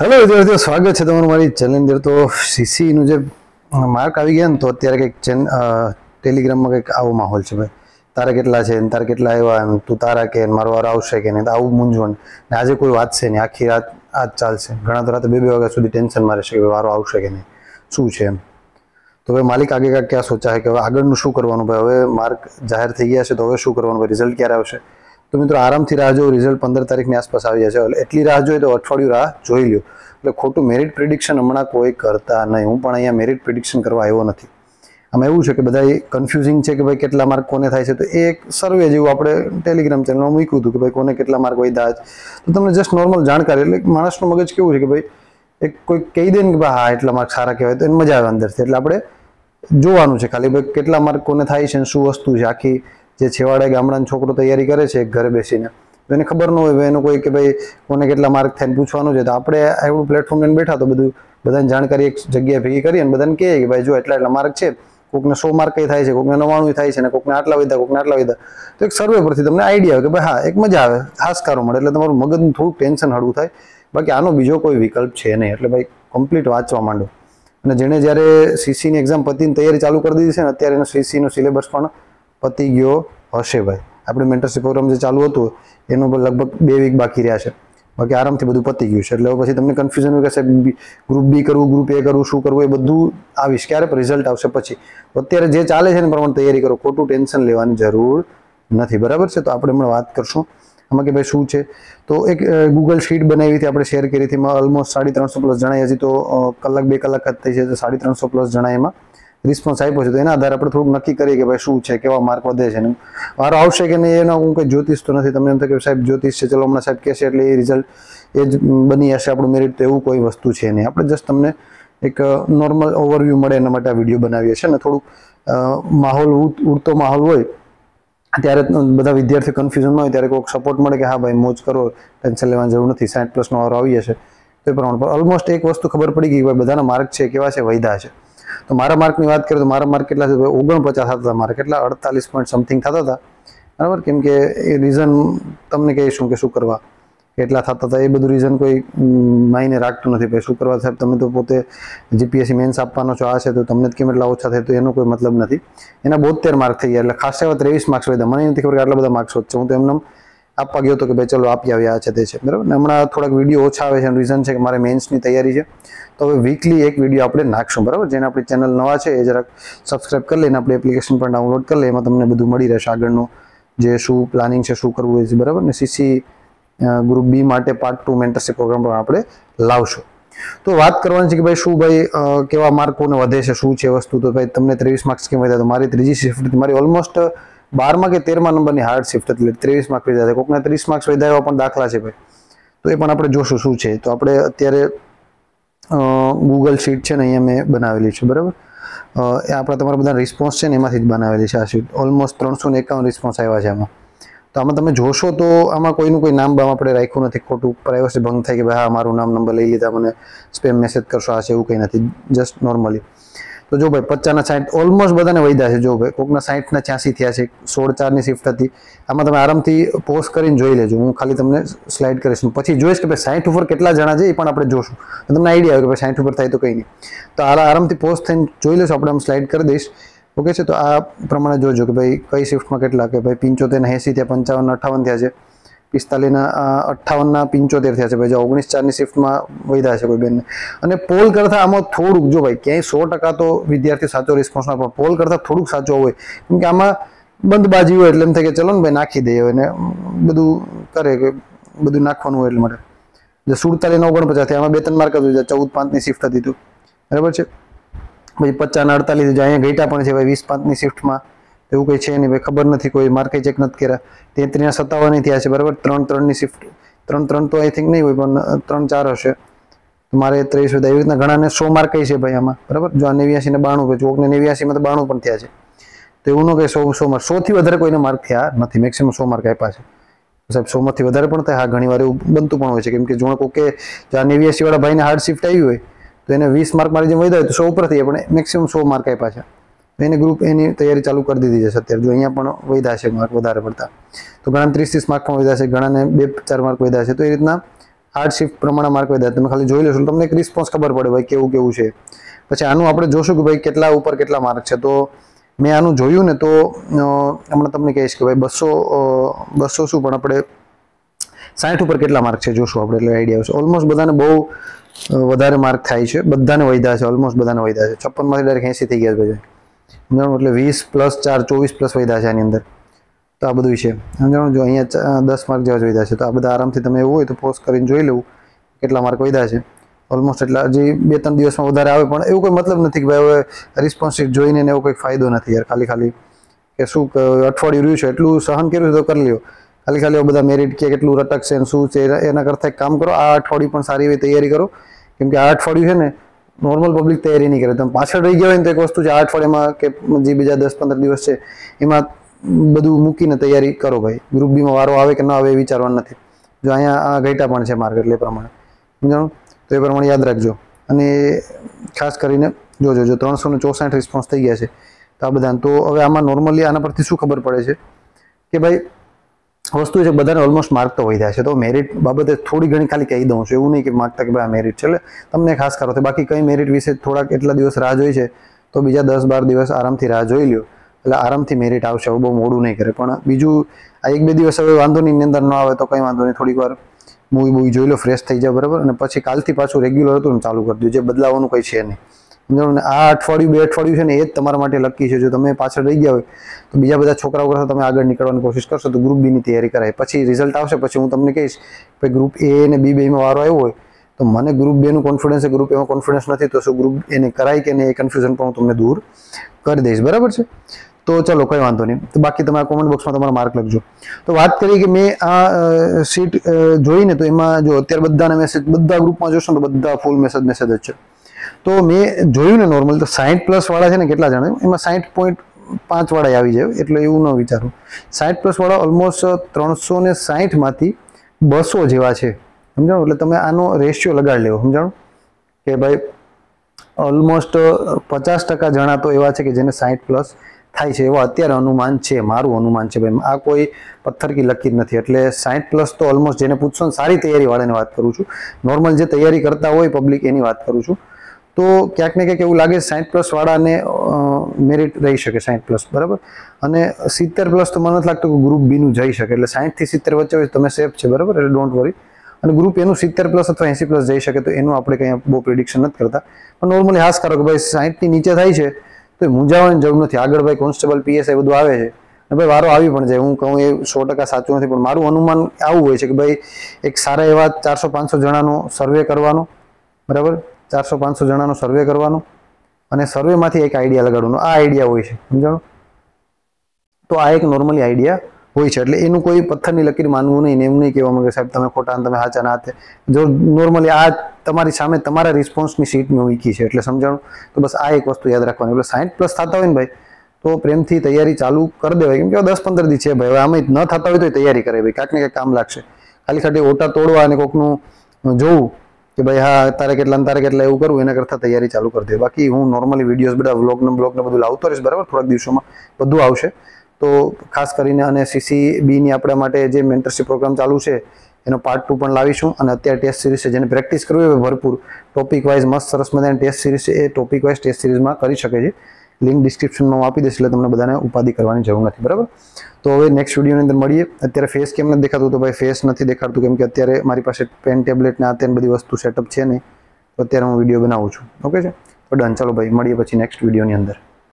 hello વિદ્યાર્થીઓ સ્વાગત છે તમારું મારી ચેનલ અંદર તો સીસીનું જે માર્ક આવી ગયા ને તો અત્યારે કંઈક ચેન ટેલિગ્રામમાં કંઈક આવો માહોલ છે ભાઈ તારા કેટલા છે ને તારા કેટલા આવ્યા ને તું તારા કે મારો વાર આવશે કે નહીં આવું મૂંઝવણ ને આજે કોઈ વાત છે નહીં આખી રાત આજ ચાલશે ઘણા તો રાતે બે બે વાગ્યા સુધી ટેન્શનમાં રહેશે કે વારો આવશે કે નહીં શું છે એમ તો હવે માલિક આગે કા ક્યાં સોચા છે કે હવે આગળનું શું કરવાનું ભાઈ હવે માર્ક જાહેર થઈ ગયા છે તો હવે શું કરવાનું ભાઈ રિઝલ્ટ ક્યારે આવશે તો મિત્રો આરામથી રાહ જોઉં રિઝલ્ટ પંદર તારીખની આસપાસ આવી જશે એટલે એટલી રાહ જોઈએ તો અઠવાડિયું રાહ જોઈ લ્યો એટલે ખોટું મેરિટ પ્રિડિક્શન હમણાં કોઈ કરતા નહીં હું પણ અહીંયા મેરિટ પ્રિડિક્શન કરવા આવ્યો નથી આમાં એવું છે કે બધા કન્ફ્યુઝિંગ છે કે ભાઈ કેટલા માર્ક કોને થાય છે તો એ એક સર્વે જેવું આપણે ટેલિગ્રામ ચેનલમાં મૂક્યું હતું કે ભાઈ કોને કેટલા માર્ક વધ્યા તો તમને જસ્ટ નોર્મલ જાણકારી એટલે માણસનું મગજ કેવું છે કે ભાઈ એક કોઈ કહી દે ને કે ભાઈ હા એટલા માર્ક સારા કહેવાય તો એને મજા આવે અંદરથી એટલે આપણે જોવાનું છે ખાલી ભાઈ કેટલા માર્ક કોને થાય છે શું વસ્તુ છે આખી જે છેવાડે ગામડાનો છોકરો તૈયારી કરે છે ઘરે બેસીને એને ખબર ન હોય એનું કોઈ કે ભાઈ કોને કેટલા માર્ક થઈને પૂછવાનું છે તો આપણે એવું પ્લેટફોર્મ લઈને બેઠા તો બધું બધાને જાણકારી એક જગ્યાએ ભેગી કરીએ અને બધાને કહે કે ભાઈ જો એટલા એટલા માર્ક છે કોકને સો માર્ક થાય છે કોકને નવાણું થાય છે અને કોકને આટલા વધ્યા કોકને આટલા વધ્યા તો એક સર્વે પરથી તમને આઈડિયા આવે કે ભાઈ હા એક મજા આવે હાસકારો મળે એટલે તમારું મગજનું થોડુંક ટેન્શન હળવું થાય બાકી આનો બીજો કોઈ વિકલ્પ છે નહીં એટલે ભાઈ કમ્પ્લીટ વાંચવા માંડો અને જેણે જ્યારે સીસીની એક્ઝામ પતિની તૈયારી ચાલુ કરી દીધી છે ને અત્યારે એનો સીસીનો સિલેબસ પણ પતી ગયો હશે ભાઈ આપણે મેન્ટરશીપ પ્રોગ્રામ જે ચાલુ હતું એનો લગભગ બે વીક બાકી રહ્યા છે બાકી આરામથી બધું પતી ગયું છે એટલે પછી તમને કન્ફ્યુઝન હોય કે સાહેબ ગ્રુપ બી કરવું ગ્રુપ એ કરવું શું કરવું એ બધું આવીશ ક્યારે રિઝલ્ટ આવશે પછી અત્યારે જે ચાલે છે ને પ્રમાણે તૈયારી કરો ખોટું ટેન્શન લેવાની જરૂર નથી બરાબર છે તો આપણે હમણાં વાત કરશું આમાં કે ભાઈ શું છે તો એક ગૂગલ શીટ બનાવી હતી આપણે શેર કરી હતી એમાં ઓલમોસ્ટ સાડી ત્રણસો પ્લસ જણાય હજી તો કલાક બે કલાક જ થઈ છે તો સાડી ત્રણસો પ્લસ જણાય એમાં રિસ્પોન્સ આપ્યો છે તો એના આધારે આપણે થોડુંક નક્કી કરીએ કે ભાઈ શું છે કેવા માર્ક વધે છે મારો આવશે કે નહીં એનો હું કંઈ જ્યોતિષ તો નથી તમને એમ થાય કે સાહેબ જ્યોતિષ છે ચલો હમણાં સાહેબ કહેશે એટલે એ રિઝલ્ટ એ જ બની હશે આપણું મેરિટ તો એવું કોઈ વસ્તુ છે નહીં આપણે જસ્ટ તમને એક નોર્મલ ઓવરવ્યૂ મળે એના માટે આ વિડીયો બનાવીએ છીએ અને થોડુંક માહોલ ઉડતો માહોલ હોય ત્યારે બધા વિદ્યાર્થી કન્ફ્યુઝનમાં હોય ત્યારે કોઈક સપોર્ટ મળે કે હા ભાઈ મોજ કરો ટેન્શન લેવાની જરૂર નથી સાઠ પ્લસનો વારો આવી જશે તે પ્રમાણે પણ ઓલમોસ્ટ એક વસ્તુ ખબર પડી ગઈ કે ભાઈ બધાના માર્ક છે કેવા છે વૈધા છે તો મારા માર્કની વાત કરીએ તો મારા માર્ક કેટલા છે ઓગણપચાસ હતા મારા કેટલા અડતાલીસ પોઈન્ટ સમથિંગ થતા હતા બરાબર કેમ કે એ રીઝન તમને કહીશું કે શું કરવા કેટલા થતા હતા એ બધું રીઝન કોઈ માઈને રાખતું નથી ભાઈ શું કરવા સાહેબ તમે તો પોતે જીપીએસસી મેન્સ આપવાનો છો આ છે તો તમને કેમ એટલા ઓછા થાય તો એનો કોઈ મતલબ નથી એના બોતેર માર્ક થઈ ગયા એટલે ખાસ એવા ત્રેવીસ માર્ક્સ વધ્યા મને નથી ખબર કે આટલા બધા માર્ક્સ વધશે હું તો એમને આપવા ગયો હતો કે ભાઈ ચલો આપી આવ્યા છે તે છે બરાબર ને હમણાં થોડાક વિડીયો ઓછા આવે છે એનું રીઝન છે કે મારે મેન્સની તૈયારી છે તો હવે વીકલી એક વિડીયો આપણે નાખશું બરાબર જેને આપણી ચેનલ નવા છે એ જરાક સબસ્ક્રાઈબ કરી લઈને આપણી એપ્લિકેશન પણ ડાઉનલોડ કરી લે એમાં તમને બધું મળી રહેશે આગળનું જે શું પ્લાનિંગ છે શું કરવું હોય છે બરાબર ને સીસી ગ્રુપ બી માટે પાર્ટ ટુ મેન્ટરશીપ પ્રોગ્રામ પણ આપણે લાવશું તો વાત કરવાની છે કે ભાઈ શું ભાઈ કેવા માર્કોને વધે છે શું છે વસ્તુ તો ભાઈ તમને ત્રેવીસ માર્ક્સ કેમ વધ્યા તો મારી ત્રીજી શિફ્ટ મારી ઓલમોસ્ટ બારમાં કે તેરમાં નંબરની હાર્ડ શિફ્ટ એટલે ત્રેવીસ માર્ક્સ વધ્યા છે કોકને ત્રીસ માર્ક્સ વધારે પણ દાખલા છે ભાઈ તો એ પણ આપણે જોશું શું છે તો આપણે અત્યારે ગૂગલ શીટ છે ને અહીંયા મેં બનાવેલી છે બરાબર એ આપણા તમારા બધા રિસ્પોન્સ છે ને એમાંથી જ બનાવેલી છે આ શીટ ઓલમોસ્ટ ત્રણસો ને એકાવન રિસ્પોન્સ આવ્યા છે આમાં તો આમાં તમે જોશો તો આમાં કોઈનું કોઈ નામ બામ આપણે રાખ્યું નથી ખોટું પ્રાઇવસી ભંગ થાય કે ભાઈ હા મારું નામ નંબર લઈ લીધા મને સ્પેમ મેસેજ કરશો આ છે એવું કંઈ નથી જસ્ટ નોર્મલી તો જો ભાઈ પચાસના સાઠ ઓલમોસ્ટ બધાને વૈદા છે જો ભાઈ કોકના સાઠના છ્યાસી થયા છે સોળ ચારની શિફ્ટ હતી આમાં તમે આરામથી પોસ્ટ કરીને જોઈ લેજો હું ખાલી તમને સ્લાઇડ કરીશ પછી જોઈશ કે ભાઈ સાઠ ઉપર કેટલા જણા છે એ પણ આપણે જોશું તમને આઈડિયા આવે કે ભાઈ સાઠ ઉપર થાય તો કંઈ નહીં તો આ આરામથી પોસ્ટ થઈને જોઈ લેશું આપણે આમ સ્લાઇડ કરી દઈશ ઓકે છે તો આ પ્રમાણે જોજો કે ભાઈ કઈ શિફ્ટમાં કેટલા કે ભાઈ પંચોતેર એંસી થયા પંચાવન અઠાવન થયા છે પિસ્તાલીસના અઠ્ઠાવનના પંચોતેર થયા છે ભાઈ જો ઓગણીસ ચારની શિફ્ટમાં વધ્યા છે કોઈ બેનને અને પોલ કરતાં આમાં થોડુંક જો ભાઈ ક્યાંય સો ટકા તો વિદ્યાર્થી સાચો રિસ્પોન્સ ના પણ પોલ કરતાં થોડુંક સાચો હોય કેમ કે આમાં બંધ બાજી હોય એટલે એમ થાય કે ચલો ને ભાઈ નાખી દઈએ અને બધું કરે કે બધું નાખવાનું હોય એટલે માટે જે સુડતાલીસના ઓગણપચાસ થયા આમાં બે ત્રણ માર્ક હતું ચૌદ પાંચની શિફ્ટ હતી હતું બરાબર છે પછી પચાસના અડતાલીસ અહીંયા ગઈટા પણ છે ભાઈ વીસ પાંચની શિફ્ટમાં એવું કંઈ છે નહીં ભાઈ ખબર નથી કોઈ માર્કે ચેક નથી કર્યા તેત્રીના સત્તાવન થયા છે બરાબર ત્રણ ત્રણની શિફ્ટ ત્રણ ત્રણ તો આઈ થિંક નહીં હોય પણ ત્રણ ચાર હશે મારે ત્રેવીસ સુધી એવી રીતના ઘણાને સો માર્ક છે ભાઈ આમાં બરાબર જો આ નેવ્યાસી ને બાણું હોય ચોકને નેવ્યાસીમાં તો બાણું પણ થયા છે તો એવું ન કે સો સો માર્ક સોથી વધારે કોઈને માર્ક થયા નથી મેક્સિમમ સો માર્ક આપ્યા છે સાહેબ સોમાંથી વધારે પણ થાય હા ઘણી વાર એવું બનતું પણ હોય છે કેમકે જોણ જો કોકે જો આ નેવ્યાસીવાળા ભાઈને હાર્ડ શિફ્ટ આવી હોય તો એને વીસ માર્ક મારી જેમ વધ્યા હોય તો સો ઉપર થઈએ પણ મેક્સિમમ સો માર્ક આપ્યા છે એને ગ્રુપ એની તૈયારી ચાલુ કરી દીધી છે અત્યારે જો અહીંયા પણ વધ્યા છે માર્ક વધારે પડતા તો ઘણા ત્રીસ ત્રીસ માર્ક પણ વધ્યા છે ઘણાને બે ચાર માર્ક વધ્યા છે તો એ રીતના હાર્ડ શિફ્ટ પ્રમાણે માર્ક વધ્યા તમે ખાલી જોઈ લેશો તમને એક રિસ્પોન્સ ખબર પડે ભાઈ કેવું કેવું છે પછી આનું આપણે જોશું કે ભાઈ કેટલા ઉપર કેટલા માર્ક છે તો મેં આનું જોયું ને તો હમણાં તમને કહીશ કે ભાઈ બસો બસો શું પણ આપણે સાઠ ઉપર કેટલા માર્ક છે જોશું આપણે એટલે આઈડિયા આવશે ઓલમોસ્ટ બધાને બહુ વધારે માર્ક થાય છે બધાને વધ્યા છે ઓલમોસ્ટ બધાને વધ્યા છે છપ્પનમાંથી ડાયરેક્ટ એંસી થઈ ગયા છે ભાઈ સમજાણું એટલે વીસ પ્લસ ચાર ચોવીસ પ્લસ વધ્યા છે આની અંદર તો આ બધું છે સમજાણું જો અહીંયા દસ માર્ક જેવા જોઈતા છે તો આ બધા આરામથી તમે એવું હોય તો પોસ્ટ કરીને જોઈ લેવું કેટલા માર્ક વધ્યા છે ઓલમોસ્ટ એટલા હજી બે ત્રણ દિવસમાં વધારે આવે પણ એવું કોઈ મતલબ નથી કે ભાઈ હવે રિસ્પોન્સિવ જોઈને એવો કોઈ ફાયદો નથી યાર ખાલી ખાલી કે શું અઠવાડિયું રહ્યું છે એટલું સહન કર્યું તો કરી લ્યો ખાલી ખાલી બધા મેરિટ કે કેટલું રટક છે શું છે એના કરતાં એક કામ કરો આ અઠવાડિયું પણ સારી એવી તૈયારી કરો કેમ કે આ અઠવાડિયું છે ને નોર્મલ પબ્લિક તૈયારી નહીં કરે તમે પાછળ રહી ગયા હોય ને તો એક વસ્તુ છે આ અઠવાડિયામાં કે જે બીજા દસ પંદર દિવસ છે એમાં બધું મૂકીને તૈયારી કરો ભાઈ ગ્રુપ બીમાં વારો આવે કે ન આવે એ વિચારવાનું નથી જો અહીંયા આ ગઈટા પણ છે માર્કેટ લે પ્રમાણે સમજાણું તો એ પ્રમાણે યાદ રાખજો અને ખાસ કરીને જોજો જો ત્રણસો ને ચોસાઠ રિસ્પોન્સ થઈ ગયા છે તો આ બધાને તો હવે આમાં નોર્મલી આના પરથી શું ખબર પડે છે કે ભાઈ વસ્તુ છે બધાને ઓલમોસ્ટ માર્ક તો વધ્યા છે તો મેરિટ બાબતે થોડી ઘણી ખાલી કહી દઉં છું એવું નહીં કે માગતા કે ભાઈ આ મેરિટ છે એટલે તમને ખાસ કરો તો બાકી કઈ મેરિટ વિશે થોડાક એટલા દિવસ રાહ જોઈ છે તો બીજા દસ બાર દિવસ આરામથી રાહ જોઈ લ્યો એટલે આરામથી મેરિટ આવશે હવે બહુ મોડું નહીં કરે પણ બીજું આ એક બે દિવસ હવે વાંધો નહીં અંદર ન આવે તો કંઈ વાંધો નહીં થોડીક વાર મૂવી બૂવી જોઈ લો ફ્રેશ થઈ જાય બરાબર અને પછી કાલથી પાછું રેગ્યુલર હતું ચાલુ કરી દઉં જે બદલાવાનું કંઈ છે નહીં આ અઠવાડિયું બે અઠવાડિયું છે ને એ જ તમારા માટે લકી છે જો તમે પાછળ રહી ગયા હોય તો બીજા બધા છોકરાઓ કરતાં તમે આગળ નીકળવાની કોશિશ કરશો તો ગ્રુપ બીની તૈયારી કરાય પછી રિઝલ્ટ આવશે પછી હું તમને કહીશ કે ગ્રુપ એ અને બી બેમાં વારો આવ્યો હોય તો મને ગ્રુપ બેનું કોન્ફિડન્સ છે ગ્રુપ એમાં કોન્ફિડન્સ નથી તો શું ગ્રુપ એને કરાય કે નહીં એ કન્ફ્યુઝન પણ હું તમને દૂર કરી દઈશ બરાબર છે તો ચાલો કંઈ વાંધો નહીં તો બાકી તમે કોમેન્ટ બોક્સમાં તમારા માર્ક લખજો તો વાત કરી કે મેં આ સીટ જોઈને તો એમાં જો અત્યારે બધાને મેસેજ બધા ગ્રુપમાં જોશો ને બધા ફૂલ મેસેજ મેસેજ જ છે તો મેં જોયું ને નોર્મલ તો સાઠ પ્લસ વાળા છે ને કેટલા જણાવ્યું એમાં સાઠ પોઈન્ટ પાંચવાળા આવી જાય એટલે એવું ન વિચારું સાઠ પ્લસ વાળા ઓલમોસ્ટ ત્રણસો ને સાઠમાંથી બસો જેવા છે સમજાણો એટલે તમે આનો રેશિયો લગાડી લેવો સમજાણો કે ભાઈ ઓલમોસ્ટ પચાસ ટકા જણા તો એવા છે કે જેને સાઠ પ્લસ થાય છે એવા અત્યારે અનુમાન છે મારું અનુમાન છે ભાઈ આ કોઈ પથ્થર કી જ નથી એટલે સાઠ પ્લસ તો ઓલમોસ્ટ જેને પૂછશો ને સારી તૈયારીવાળાની વાત કરું છું નોર્મલ જે તૈયારી કરતા હોય પબ્લિક એની વાત કરું છું તો ક્યાંક ને ક્યાંક એવું લાગે સાઠ વાળાને મેરિટ રહી શકે સાઠ પ્લસ બરાબર અને સિત્તેર પ્લસ તો મને નથી લાગતું કે ગ્રુપ બીનું જઈ શકે એટલે સાઠથી સિત્તેર વચ્ચે હોય તમે સેફ છે બરાબર એટલે ડોન્ટ વરી અને ગ્રુપ એનું સિત્તેર પ્લસ અથવા એંસી પ્લસ જઈ શકે તો એનું આપણે કંઈ બહુ પ્રિડિક્શન નથી કરતા પણ નોર્મલી હાસ કરો કે ભાઈ સાઠની નીચે થાય છે તો એ મૂંઝાવાની જરૂર નથી આગળ ભાઈ કોન્સ્ટેબલ પીએસઆઈ બધું આવે છે અને ભાઈ વારો આવી પણ જાય હું કહું એ સો ટકા સાચું નથી પણ મારું અનુમાન આવું હોય છે કે ભાઈ એક સારા એવા ચારસો પાંચસો જણાનો સર્વે કરવાનો બરાબર ચારસો પાંચસો જણાનો સર્વે કરવાનો અને સર્વેમાંથી એક આઈડિયા લગાડવાનો આ આઈડિયા હોય છે સમજાણો તો આ એક નોર્મલી આઈડિયા હોય છે એટલે એનું કોઈ પથ્થરની લકીર માનવું નહીં એવું નહીં કહેવા માંગે સાહેબ તમે ખોટા તમે હાચા ના હાથે જો નોર્મલી આ તમારી સામે તમારા રિસ્પોન્સની સીટમાં વીકી છે એટલે સમજાણું તો બસ આ એક વસ્તુ યાદ રાખવાની એટલે સાઠ પ્લસ થતા હોય ને ભાઈ તો પ્રેમથી તૈયારી ચાલુ કરી દેવાય કેમ કે દસ પંદર દી છે ભાઈ હવે આમાં ન થતા હોય તો તૈયારી કરે ભાઈ કાંઈક ને કાંઈક કામ લાગશે ખાલી ખાલી ઓટા તોડવા અને કોકનું જોવું કે ભાઈ હા તારે કેટલા તારે કેટલા એવું કરવું એના કરતાં તૈયારી ચાલુ કરી દે બાકી હું નોર્મલી વિડીયોઝ બધા વ્લોગને બ્લોગને બધું લાવતો રહીશ બરાબર થોડાક દિવસોમાં બધું આવશે તો ખાસ કરીને અને સીસીબીની આપણા માટે જે મેન્ટરશીપ પ્રોગ્રામ ચાલુ છે એનો પાર્ટ ટુ પણ લાવીશું અને અત્યારે ટેસ્ટ સિરીઝ છે જેને પ્રેક્ટિસ કરવી હોય ભરપૂર ટોપિક વાઇઝ મસ્ત સરસ મજાની ટેસ્ટ સિરીઝ છે એ ટોપિક વાઇઝ ટેસ્ટ સિરીઝમાં કરી શકે છે લિંક ડિસ્ક્રિપ્શનમાં આપી દઈશ એટલે તમને બધાને ઉપાધિ કરવાની જરૂર નથી બરાબર તો હવે નેક્સ્ટ વિડીયોની અંદર મળીએ અત્યારે ફેસ કેમ નથી દેખાતું તો ભાઈ ફેસ નથી દેખાડતું કેમ કે અત્યારે મારી પાસે પેન ટેબ્લેટ ને આ તેન બધી વસ્તુ સેટઅપ છે નહીં અત્યારે હું વિડીયો બનાવું છું ઓકે છે તો ડન ચાલો ભાઈ મળીએ પછી નેક્સ્ટ વિડીયોની અંદર